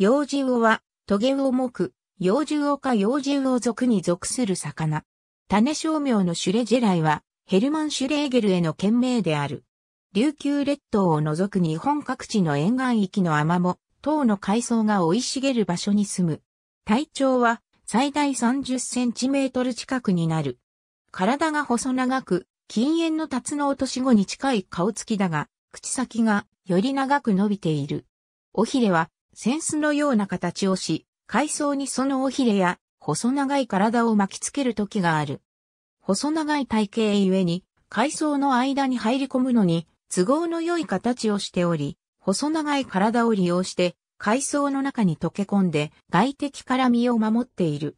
幼獣魚は、トゲ魚目、幼獣魚か幼獣魚属に属する魚。種商名のシュレジェライは、ヘルマン・シュレーゲルへの懸命である。琉球列島を除く日本各地の沿岸域のアマモ、等の海藻が生い茂る場所に住む。体長は最大30センチメートル近くになる。体が細長く、禁煙のタツノオトシゴに近い顔つきだが、口先がより長く伸びている。尾ひれは扇子のような形をし、海藻にその尾ひれや細長い体を巻きつける時がある。細長い体型ゆえに、海藻の間に入り込むのに都合の良い形をしており、細長い体を利用して海藻の中に溶け込んで外敵から身を守っている。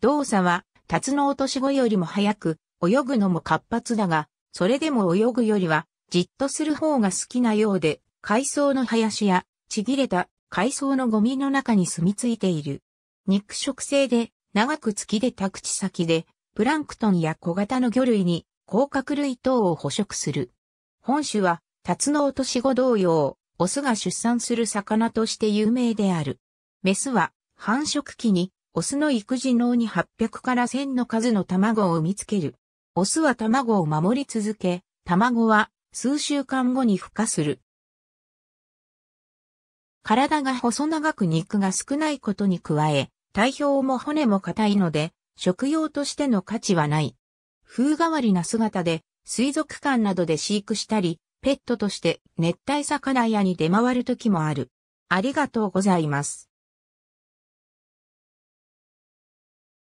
動作は、タツノオトシゴよりも早く、泳ぐのも活発だが、それでも泳ぐよりは、じっとする方が好きなようで、海藻の林や、ちぎれた海藻のゴミの中に住み着いている。肉食性で、長く月で宅地先で、プランクトンや小型の魚類に、甲殻類等を捕食する。本種は、タツノオトシゴ同様、オスが出産する魚として有名である。メスは、繁殖期に、オスの育児脳に800から1000の数の卵を産みつける。オスは卵を守り続け、卵は数週間後に孵化する。体が細長く肉が少ないことに加え、体表も骨も硬いので、食用としての価値はない。風変わりな姿で、水族館などで飼育したり、ペットとして熱帯魚屋に出回る時もある。ありがとうございます。